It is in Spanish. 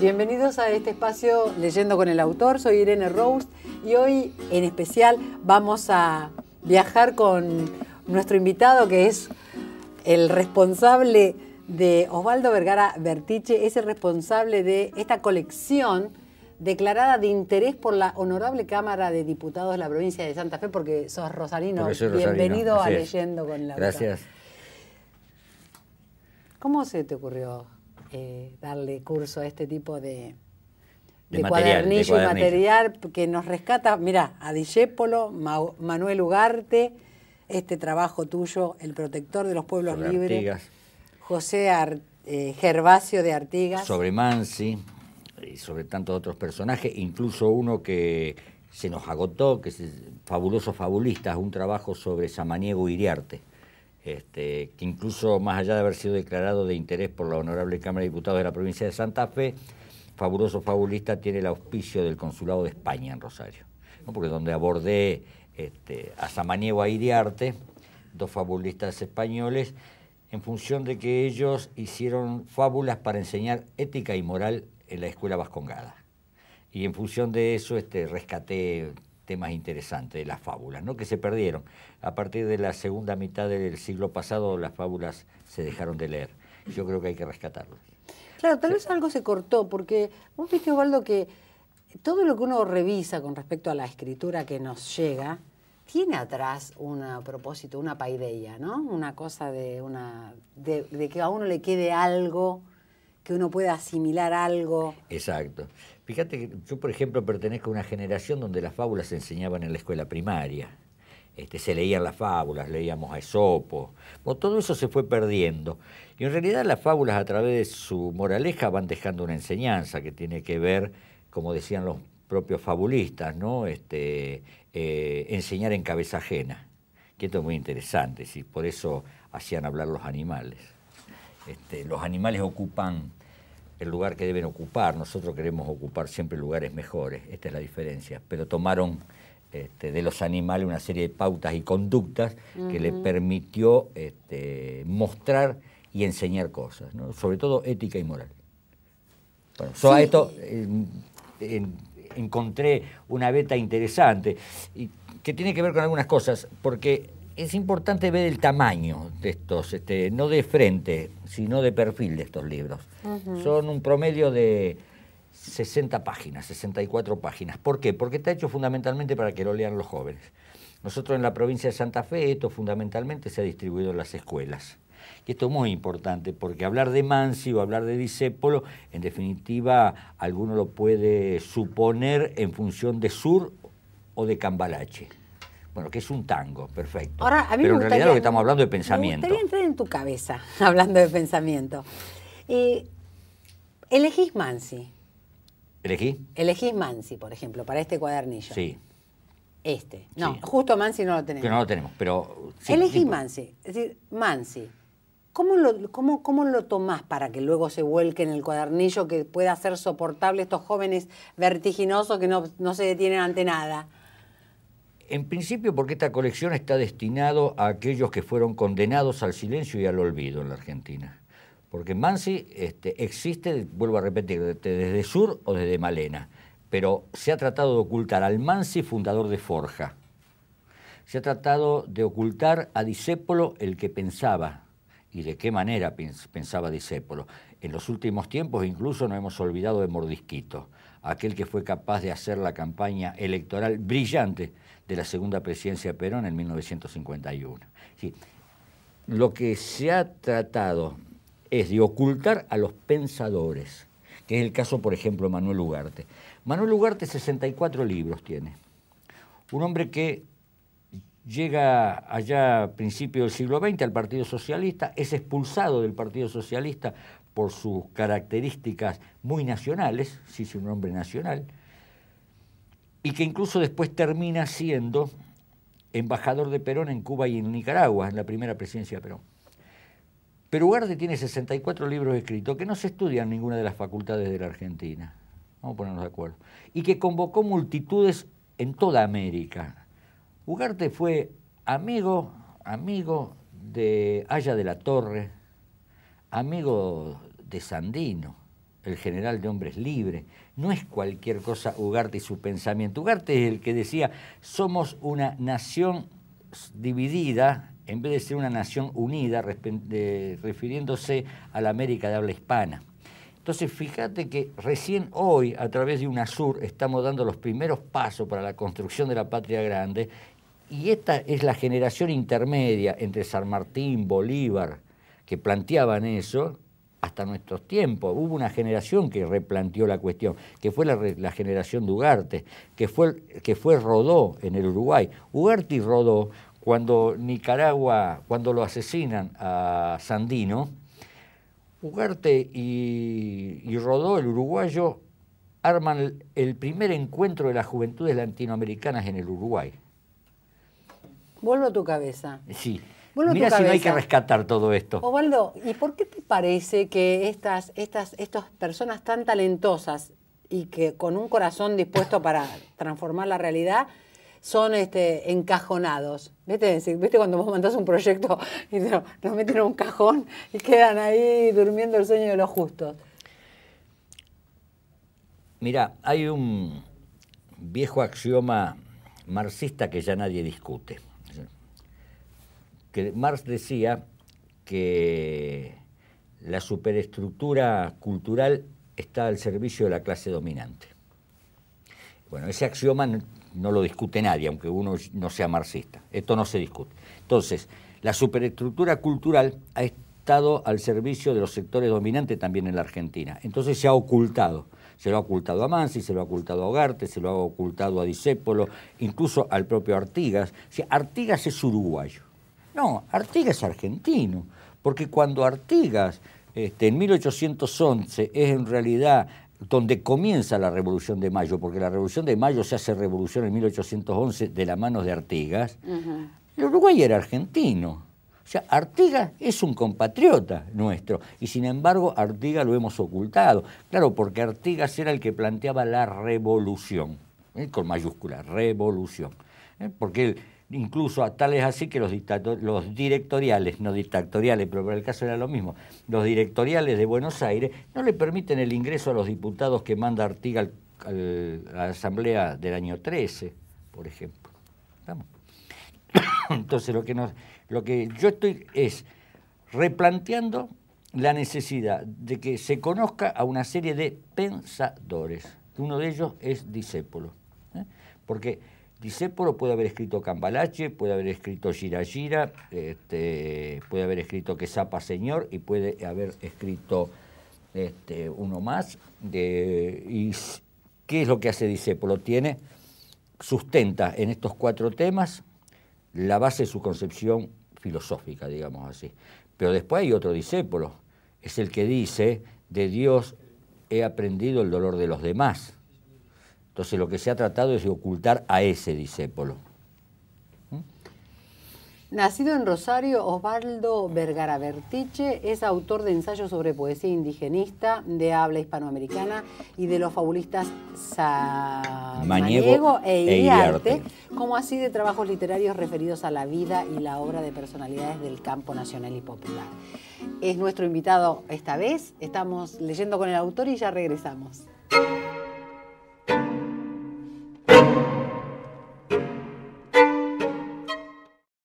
Bienvenidos a este espacio Leyendo con el autor. Soy Irene Rose y hoy en especial vamos a viajar con nuestro invitado que es el responsable de Osvaldo Vergara Bertiche, es el responsable de esta colección declarada de interés por la Honorable Cámara de Diputados de la provincia de Santa Fe, porque sos rosarino. Bienvenido a Leyendo con el autor. Gracias. ¿Cómo se te ocurrió eh, darle curso a este tipo de, cuadernillo y material que nos rescata, mira, a Manuel Ugarte, este trabajo tuyo, El protector de los pueblos libres, José eh, Gervasio de Artigas. Sobre Mansi y sobre tantos otros personajes, incluso uno que se nos agotó, que es Fabuloso Fabulista, un trabajo sobre Samaniego Iriarte. Este, que incluso más allá de haber sido declarado de interés por la Honorable Cámara de Diputados de la provincia de Santa Fe, Fabuloso Fabulista tiene el auspicio del Consulado de España en Rosario. ¿no? Porque donde abordé este, a Samaniego y de Arte, dos fabulistas españoles, en función de que ellos hicieron fábulas para enseñar ética y moral en la escuela vascongada. Y en función de eso este, rescaté temas interesantes de las fábulas, ¿no? que se perdieron. A partir de la segunda mitad del siglo pasado las fábulas se dejaron de leer. Yo creo que hay que rescatarlas. Claro, tal vez algo se cortó, porque vos viste, Osvaldo, que todo lo que uno revisa con respecto a la escritura que nos llega, tiene atrás un propósito, una paideia, ¿no? Una cosa de, una, de que a uno le quede algo, que uno pueda asimilar algo. Exacto. Fíjate que yo, por ejemplo, pertenezco a una generación donde las fábulas se enseñaban en la escuela primaria. Este, se leían las fábulas, leíamos a Esopo. todo eso se fue perdiendo. Y en realidad las fábulas a través de su moraleja van dejando una enseñanza que tiene que ver, como decían los propios fabulistas, ¿no? Este, eh, enseñar en cabeza ajena. Que esto es muy interesante, ¿sí? por eso hacían hablar los animales. Este, los animales ocupan el lugar que deben ocupar. Nosotros queremos ocupar siempre lugares mejores, esta es la diferencia. Pero tomaron este, de los animales una serie de pautas y conductas que le permitió este, mostrar y enseñar cosas, sobre todo ética y moral. Bueno, a esto em, encontré una beta interesante y que tiene que ver con algunas cosas, porque es importante ver el tamaño de estos, este, no de frente, sino de perfil de estos libros. Son un promedio de 60 páginas, 64 páginas. ¿Por qué? Porque está hecho fundamentalmente para que lo lean los jóvenes. Nosotros en la provincia de Santa Fe esto fundamentalmente se ha distribuido en las escuelas. Y esto es muy importante porque hablar de Mansi o hablar de Disépolo, en definitiva, alguno lo puede suponer en función de Sur o de Cambalache. Bueno, que es un tango, perfecto. Ahora, Pero en realidad lo que estamos hablando es pensamiento. Me gustaría entrar en tu cabeza, hablando de pensamiento. Eh, elegís Mansi. ¿Elegí? Elegís Mansi, por ejemplo, para este cuadernillo. Sí. Este. No, justo Mansi no lo tenemos. Que no lo tenemos, pero... ¿Elegís Mansi. Es decir, Mansi. ¿Cómo lo, cómo, tomás para que luego se vuelque en el cuadernillo que pueda ser soportable estos jóvenes vertiginosos que no, no se detienen ante nada? En principio, porque esta colección está destinado a aquellos que fueron condenados al silencio y al olvido en la Argentina. Porque Mansi este, existe, vuelvo a repetir, este, desde Sur o desde Malena, pero se ha tratado de ocultar al Mansi, fundador de Forja. Se ha tratado de ocultar a Disépolo, el que pensaba, y de qué manera pensaba Disépolo En los últimos tiempos incluso no hemos olvidado de Mordisquito, aquel que fue capaz de hacer la campaña electoral brillante de la segunda presidencia de Perón en 1951. Sí. Lo que se ha tratado es de ocultar a los pensadores, que es el caso, por ejemplo, de Manuel Ugarte. Manuel Ugarte 64 libros tiene. Un hombre que llega allá a principios del siglo XX al Partido Socialista, es expulsado del Partido Socialista por sus características muy nacionales, si es un hombre nacional, y que incluso después termina siendo embajador de Perón en Cuba y en Nicaragua, en la primera presidencia de Perón. Pero Ugarte tiene 64 libros escritos que no se estudian en ninguna de las facultades de la Argentina, vamos a ponernos de acuerdo, y que convocó multitudes en toda América, Ugarte fue amigo, amigo de Aya de la Torre, amigo de Sandino, el general de hombres libres. No es cualquier cosa Ugarte y su pensamiento. Ugarte es el que decía, somos una nación dividida en vez de ser una nación unida, refiriéndose a la América de habla hispana. Entonces, fíjate que recién hoy, a través de UNASUR, estamos dando los primeros pasos para la construcción de la patria grande y esta es la generación intermedia entre San Martín, Bolívar, que planteaban eso, hasta nuestros tiempos. Hubo una generación que replanteó la cuestión, que fue la, generación de Ugarte, que fue, que fue Rodó en el Uruguay. Ugarte y Rodó, cuando Nicaragua, cuando lo asesinan a Sandino, Ugarte y, Rodó, el uruguayo, arman el primer encuentro de las juventudes latinoamericanas en el Uruguay. Vuelvo a tu cabeza. Sí. Vuelvo Mira a tu si no hay que rescatar todo esto. Osvaldo, ¿y por qué te parece que estas, estas, estas personas tan talentosas y que con un corazón dispuesto para transformar la realidad son este, encajonados. ¿Viste? cuando vos mandás un proyecto y te lo, meten en un cajón y quedan ahí durmiendo el sueño de los justos? Mira, hay un viejo axioma marxista que ya nadie discute. Marx decía que la superestructura cultural está al servicio de la clase dominante. Bueno, ese axioma no, lo discute nadie, aunque uno no sea marxista. Esto no se discute. Entonces, la superestructura cultural ha estado al servicio de los sectores dominantes también en la Argentina. Entonces se ha ocultado. Se lo ha ocultado a Mansi, se lo ha ocultado a Ogarte, se lo ha ocultado a Disépolo, incluso al propio Artigas. Si Artigas es uruguayo. No, Artigas es argentino, porque cuando Artigas este, en 1811 es en realidad donde comienza la Revolución de Mayo, porque la Revolución de Mayo se hace revolución en 1811 de las manos de Artigas, el Uruguay era argentino. O sea, Artigas es un compatriota nuestro y sin embargo Artigas lo hemos ocultado. Claro, porque Artigas era el que planteaba la revolución, ¿eh? con mayúscula, revolución. ¿eh? Porque él incluso a tales así que los, los directoriales, no dictatoriales, pero para el caso era lo mismo, los directoriales de Buenos Aires no le permiten el ingreso a los diputados que manda Artiga a la Asamblea del año 13, por ejemplo. Entonces lo que, lo que yo estoy es replanteando la necesidad de que se conozca a una serie de pensadores. Uno de ellos es Disépolo. ¿eh? Porque Disépolo puede haber escrito Cambalache, puede haber escrito Gira este, puede haber escrito Quesapa Señor y puede haber escrito este, uno más. De, ¿Y qué es lo que hace Disépolo? Tiene, sustenta en estos cuatro temas la base de su concepción filosófica, digamos así. Pero después hay otro disépolo, es el que dice, de Dios he aprendido el dolor de los demás. Entonces lo que se ha tratado es de ocultar a ese discépolo. Nacido en Rosario, Osvaldo Vergara Bertiche es autor de ensayos sobre poesía indigenista de habla hispanoamericana y de los fabulistas Samaniego e, e arte como así de trabajos literarios referidos a la vida y la obra de personalidades del campo nacional y popular. Es nuestro invitado esta vez, estamos leyendo con el autor y ya regresamos.